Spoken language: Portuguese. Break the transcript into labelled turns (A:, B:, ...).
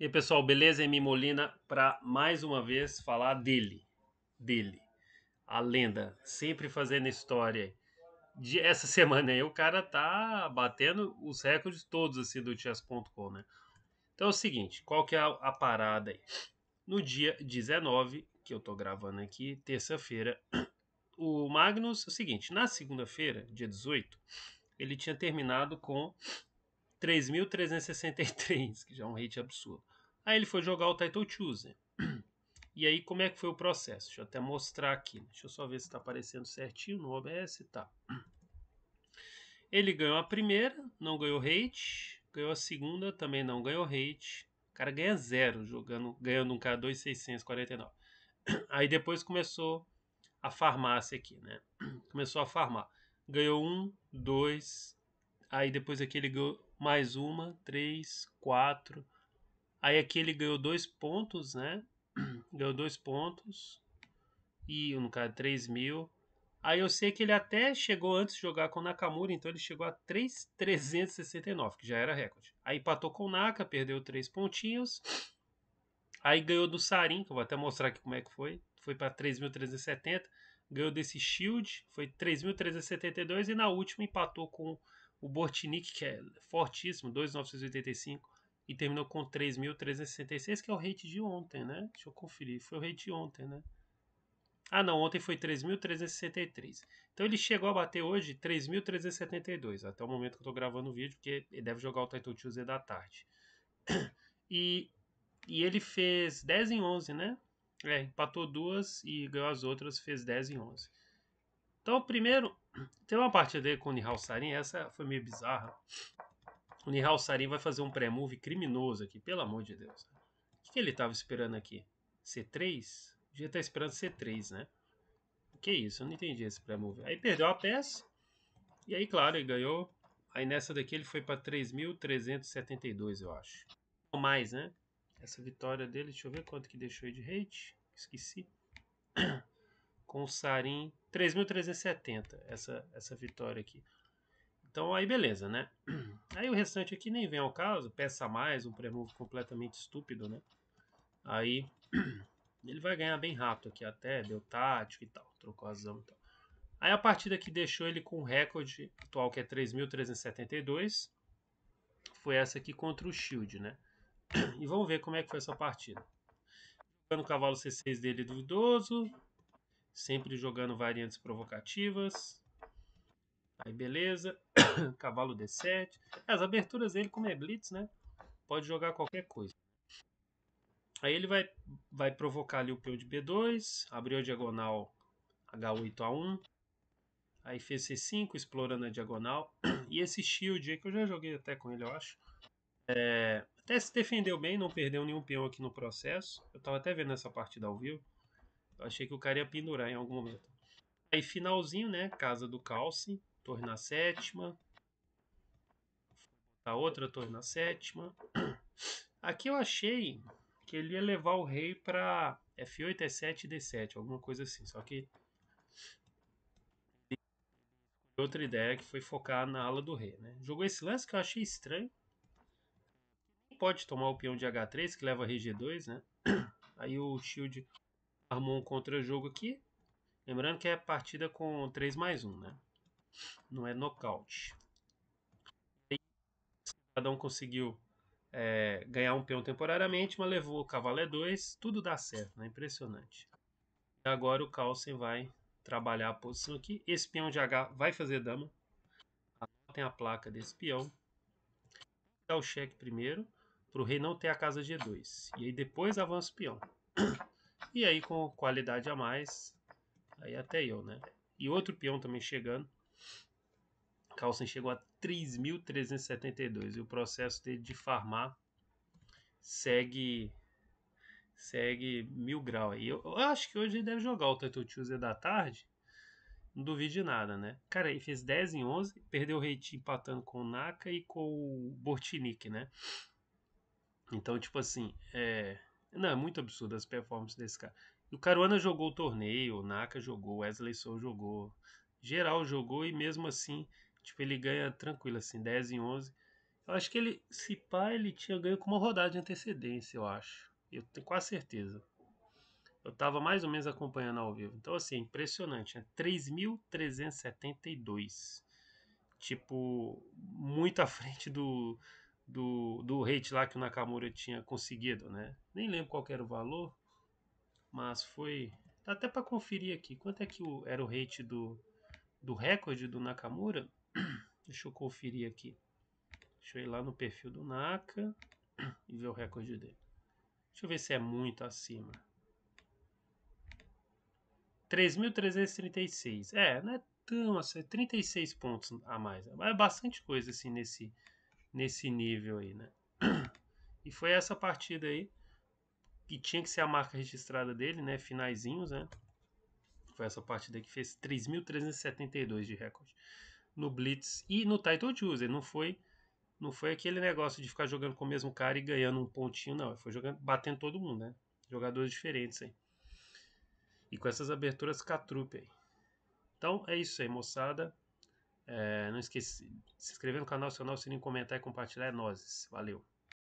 A: E aí, pessoal, beleza? Emi Molina para mais uma vez falar dele, dele, a lenda, sempre fazendo história. De essa semana aí o cara tá batendo os recordes todos assim do chess.com, né? Então é o seguinte, qual que é a, a parada aí? No dia 19, que eu tô gravando aqui, terça-feira, o Magnus, é o seguinte, na segunda-feira, dia 18, ele tinha terminado com 3.363, que já é um rate absurdo. Aí ele foi jogar o Title Chooser. E aí, como é que foi o processo? Deixa eu até mostrar aqui. Deixa eu só ver se está aparecendo certinho no OBS. Tá. Ele ganhou a primeira, não ganhou rate. Ganhou a segunda, também não ganhou rate. O cara ganha zero jogando, ganhando um K2649. Aí depois começou a farmácia aqui, né? Começou a farmar. Ganhou um, dois. Aí depois aqui ele ganhou mais uma, três, quatro. Aí aqui ele ganhou dois pontos, né? Ganhou dois pontos. E no caso, 3 mil. Aí eu sei que ele até chegou antes de jogar com o Nakamura, então ele chegou a 3,369, que já era recorde. Aí empatou com o Naka, perdeu três pontinhos. Aí ganhou do Sarin, que eu vou até mostrar aqui como é que foi. Foi para 3.370. Ganhou desse Shield, foi 3.372. E na última empatou com o Bortinic, que é fortíssimo, 2,985, e terminou com 3.366, que é o rate de ontem, né? Deixa eu conferir, foi o rate de ontem, né? Ah, não, ontem foi 3.363. Então ele chegou a bater hoje 3.372, até o momento que eu estou gravando o vídeo, porque ele deve jogar o Title Tuesday da tarde. E, e ele fez 10 em 11, né? É, empatou duas e ganhou as outras, fez 10 em 11. Então, primeiro, tem uma partida dele com o Nihal Sarin, essa foi meio bizarra. O Nihal Sarin vai fazer um pré-move criminoso aqui, pelo amor de Deus. O que ele estava esperando aqui? C3? Devia estar esperando C3, né? Que isso, eu não entendi esse pré-move. Aí perdeu a peça, e aí, claro, ele ganhou. Aí nessa daqui ele foi para 3.372, eu acho. Ou mais, né? Essa vitória dele, deixa eu ver quanto que deixou aí de rate. Esqueci com o Sarin 3.370, essa, essa vitória aqui. Então aí beleza, né? Aí o restante aqui nem vem ao caso, peça mais, um pré completamente estúpido, né? Aí ele vai ganhar bem rápido aqui, até deu tático e tal, trocou azão e tal. Aí a partida que deixou ele com o recorde atual, que é 3.372, foi essa aqui contra o Shield, né? E vamos ver como é que foi essa partida. Jogando o cavalo C6 dele duvidoso, sempre jogando variantes provocativas. Aí beleza, cavalo D7. As aberturas dele, como é blitz, né? Pode jogar qualquer coisa. Aí ele vai, vai provocar ali o peão de B2, abriu a diagonal H8 A1. Aí fez C5, explorando a diagonal. E esse shield aí, que eu já joguei até com ele, eu acho. É, até se defendeu bem, não perdeu nenhum peão aqui no processo. Eu tava até vendo essa partida ao vivo. Achei que o cara ia pendurar em algum momento. Aí, finalzinho, né? Casa do Calce, torre na sétima. A outra torre na sétima. Aqui eu achei que ele ia levar o rei para F8, E7 D7, alguma coisa assim. Só que outra ideia que foi focar na ala do rei, né? Jogou esse lance que eu achei estranho. Pode tomar o peão de H3 que leva rei G2, né? Aí o shield armou um contra-jogo aqui. Lembrando que é partida com 3 mais 1, né? Não é nocaute. aí, o cidadão conseguiu é, ganhar um peão temporariamente, mas levou o cavalo E2. Tudo dá certo, né? Impressionante. E agora o Carlsen vai trabalhar a posição aqui. Esse peão de H vai fazer dama. Tem a placa desse peão. Dá o cheque primeiro, para o rei não ter a casa G2. E aí depois avança o peão. E aí com qualidade a mais, aí até eu, né? E outro peão também chegando. Carlsen chegou a 3.372 e o processo dele de farmar segue segue mil grau aí. Eu, eu, acho que hoje ele deve jogar o Turtle Tuesday da tarde. Não duvido de nada, né? Cara, ele fez 10 em 11, perdeu o rate empatando com o Naka e com o Bortnick, né? Então, tipo assim, é, não, é muito absurdo as performances desse cara. O Caruana jogou o torneio, o Naka jogou, o Wesley Sou jogou, geral jogou e mesmo assim, tipo, ele ganha tranquilo, assim, 10 em 11. Eu acho que ele, se pá, ele tinha ganho com uma rodada de antecedência, eu acho. Eu tenho quase certeza. Eu tava mais ou menos acompanhando ao vivo. Então, assim, é impressionante, né? 3.372. Tipo, muito à frente do do, do hate lá que o Nakamura tinha conseguido, né? Nem lembro qual era o valor, mas foi. Dá tá até para conferir aqui. Quanto é que o, era o hate do, do recorde do Nakamura? Deixa eu conferir aqui. Deixa eu ir lá no perfil do Naka e ver o recorde dele. Deixa eu ver se é muito acima. 3.336. É, não é tão assim, 36 pontos a mais. É bastante coisa assim nesse nesse nível aí, né? E foi essa partida aí que tinha que ser a marca registrada dele, né? Finaizinhos, né? Foi essa partida que fez 3.372 de recorde no Blitz e no Title Tuesday. Não foi, não foi aquele negócio de ficar jogando com o mesmo cara e ganhando um pontinho, não. Foi jogando, batendo todo mundo, né? Jogadores diferentes aí. E com essas aberturas catrupe aí. Então é isso aí, moçada. É, não esqueça, se inscrever no canal se é se não comentar e compartilhar é nozes. Valeu!